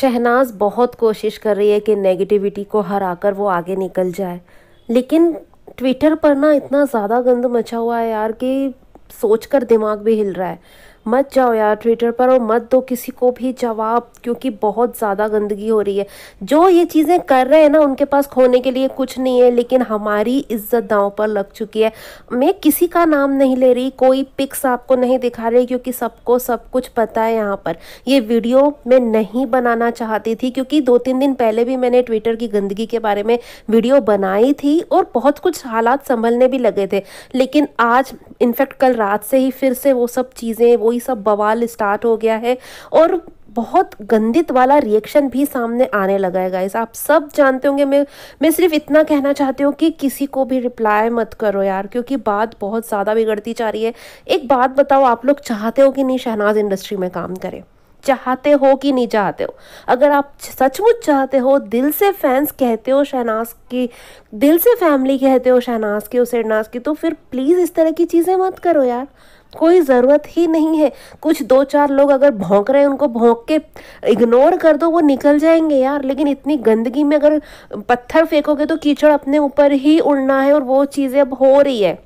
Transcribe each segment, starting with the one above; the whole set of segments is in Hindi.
शहनाज बहुत कोशिश कर रही है कि नेगेटिविटी को हराकर वो आगे निकल जाए लेकिन ट्विटर पर ना इतना ज़्यादा गंद मचा हुआ है यार कि सोच कर दिमाग भी हिल रहा है मत जाओ यार ट्विटर पर और मत दो किसी को भी जवाब क्योंकि बहुत ज़्यादा गंदगी हो रही है जो ये चीज़ें कर रहे हैं ना उनके पास खोने के लिए कुछ नहीं है लेकिन हमारी इज्जत दाव पर लग चुकी है मैं किसी का नाम नहीं ले रही कोई पिक्स आपको नहीं दिखा रही क्योंकि सबको सब कुछ पता है यहाँ पर ये वीडियो मैं नहीं बनाना चाहती थी क्योंकि दो तीन दिन पहले भी मैंने ट्विटर की गंदगी के बारे में वीडियो बनाई थी और बहुत कुछ हालात संभलने भी लगे थे लेकिन आज इनफैक्ट कल रात से ही फिर से वो सब चीज़ें वो वही सब बवाल स्टार्ट हो गया है और बहुत गंदित वाला रिएक्शन भी सामने आने लगा है गाइस आप सब जानते होंगे मैं मैं सिर्फ इतना कहना चाहती हूँ कि किसी को भी रिप्लाई मत करो यार क्योंकि बात बहुत ज़्यादा बिगड़ती जा रही है एक बात बताओ आप लोग चाहते हो कि नहीं शहनाज इंडस्ट्री में काम करें चाहते हो कि नहीं चाहते हो अगर आप सचमुच चाहते हो दिल से फैंस कहते हो शहनाज की दिल से फैमिली कहते हो शहनाज की और शहनाज की तो फिर प्लीज़ इस तरह की चीज़ें मत करो यार कोई ज़रूरत ही नहीं है कुछ दो चार लोग अगर भौंक रहे हैं उनको भौंक के इग्नोर कर दो वो निकल जाएंगे यार लेकिन इतनी गंदगी में अगर पत्थर फेंकोगे तो कीचड़ अपने ऊपर ही उड़ना है और वो चीज़ें अब हो रही है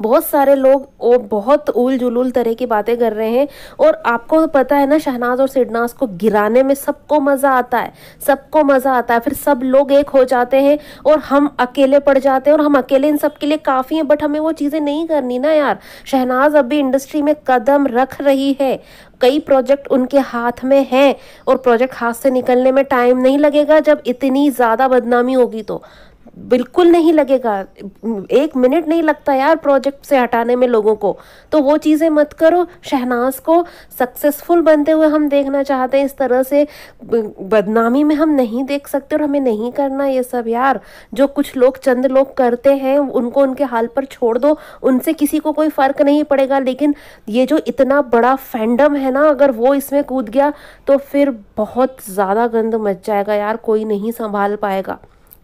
बहुत सारे लोग वो बहुत उल जुलूल तरह की बातें कर रहे हैं और आपको पता है ना शहनाज और सिडनाज को गिराने में सबको मज़ा आता है सबको मज़ा आता है फिर सब लोग एक हो जाते हैं और हम अकेले पड़ जाते हैं और हम अकेले इन सब के लिए काफ़ी हैं बट हमें वो चीज़ें नहीं करनी ना यार शहनाज अभी इंडस्ट्री में कदम रख रही है कई प्रोजेक्ट उनके हाथ में हैं और प्रोजेक्ट हाथ से निकलने में टाइम नहीं लगेगा जब इतनी ज़्यादा बदनामी होगी तो बिल्कुल नहीं लगेगा एक मिनट नहीं लगता यार प्रोजेक्ट से हटाने में लोगों को तो वो चीज़ें मत करो शहनाज को सक्सेसफुल बनते हुए हम देखना चाहते हैं इस तरह से बदनामी में हम नहीं देख सकते और हमें नहीं करना ये सब यार जो कुछ लोग चंद लोग करते हैं उनको उनके हाल पर छोड़ दो उनसे किसी को कोई फ़र्क नहीं पड़ेगा लेकिन ये जो इतना बड़ा फैंडम है ना अगर वो इसमें कूद गया तो फिर बहुत ज़्यादा गंद मच जाएगा यार कोई नहीं संभाल पाएगा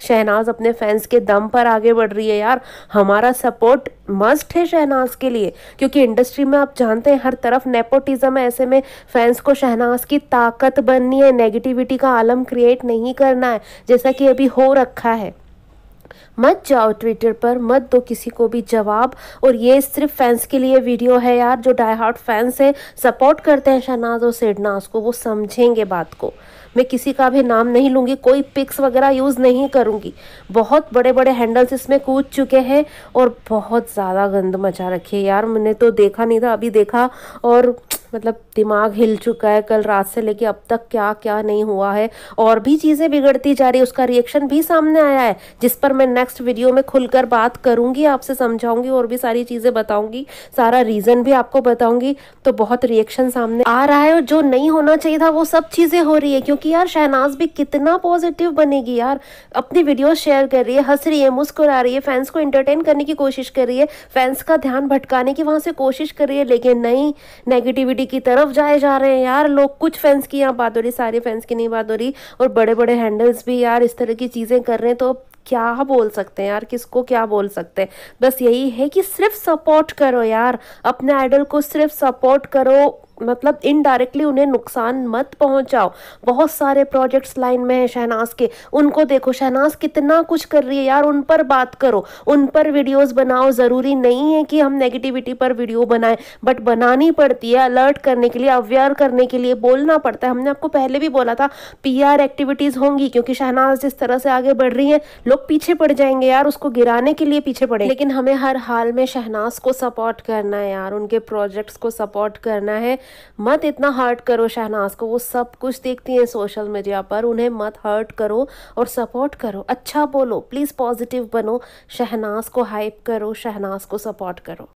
शहनाज अपने फैंस के दम पर आगे बढ़ रही है यार हमारा सपोर्ट मस्ट है शहनाज के लिए क्योंकि इंडस्ट्री में आप जानते हैं हर तरफ नेपोटिज्म है ऐसे में फैंस को शहनाज की ताकत बननी है नेगेटिविटी का आलम क्रिएट नहीं करना है जैसा कि अभी हो रखा है मत जाओ ट्विटर पर मत दो किसी को भी जवाब और ये सिर्फ फैंस के लिए वीडियो है यार जो डाई हार्ट फैंस है सपोर्ट करते हैं शहनाज और सेडनाज को वो समझेंगे बात को मैं किसी का भी नाम नहीं लूँगी कोई पिक्स वगैरह यूज़ नहीं करूँगी बहुत बड़े बड़े हैंडल्स इसमें कूद चुके हैं और बहुत ज़्यादा गंद मचा रखी है यार मैंने तो देखा नहीं था अभी देखा और मतलब दिमाग हिल चुका है कल रात से लेके अब तक क्या क्या नहीं हुआ है और भी चीज़ें बिगड़ती जा रही है उसका रिएक्शन भी सामने आया है जिस पर मैं नेक्स्ट वीडियो में खुलकर बात करूँगी आपसे समझाऊंगी और भी सारी चीज़ें बताऊँगी सारा रीज़न भी आपको बताऊंगी तो बहुत रिएक्शन सामने आ रहा है और जो नहीं होना चाहिए था वो सब चीज़ें हो रही है क्योंकि यार शहनाज भी कितना पॉजिटिव बनेगी यार अपनी वीडियो शेयर कर रही है हंस रही है मुस्कुरा रही है फैंस को इंटरटेन करने की कोशिश कर रही है फैंस का ध्यान भटकाने की वहाँ से कोशिश कर रही है लेकिन नहीं नेगेटिविटी पॉजिटिविटी की तरफ जाए जा रहे हैं यार लोग कुछ फैंस की यहाँ बात हो रही सारे फैंस की नहीं बात हो रही और बड़े बड़े हैंडल्स भी यार इस तरह की चीज़ें कर रहे हैं तो क्या बोल सकते हैं यार किसको क्या बोल सकते हैं बस यही है कि सिर्फ सपोर्ट करो यार अपने आइडल को सिर्फ सपोर्ट करो मतलब इनडायरेक्टली उन्हें नुकसान मत पहुंचाओ बहुत सारे प्रोजेक्ट्स लाइन में है शहनाज के उनको देखो शहनाज कितना कुछ कर रही है यार उन पर बात करो उन पर वीडियोस बनाओ ज़रूरी नहीं है कि हम नेगेटिविटी पर वीडियो बनाएं बट बनानी पड़ती है अलर्ट करने के लिए अवेयर करने के लिए बोलना पड़ता है हमने आपको पहले भी बोला था पी एक्टिविटीज़ होंगी क्योंकि शहनाज जिस तरह से आगे बढ़ रही है लोग पीछे पड़ जाएंगे यार उसको गिराने के लिए पीछे पड़े लेकिन हमें हर हाल में शहनाज को सपोर्ट करना है यार उनके प्रोजेक्ट्स को सपोर्ट करना है मत इतना हर्ट करो शहनाज को वो सब कुछ देखती हैं सोशल मीडिया पर उन्हें मत हर्ट करो और सपोर्ट करो अच्छा बोलो प्लीज़ पॉजिटिव बनो शहनाज को हाइप करो शहनाज को सपोर्ट करो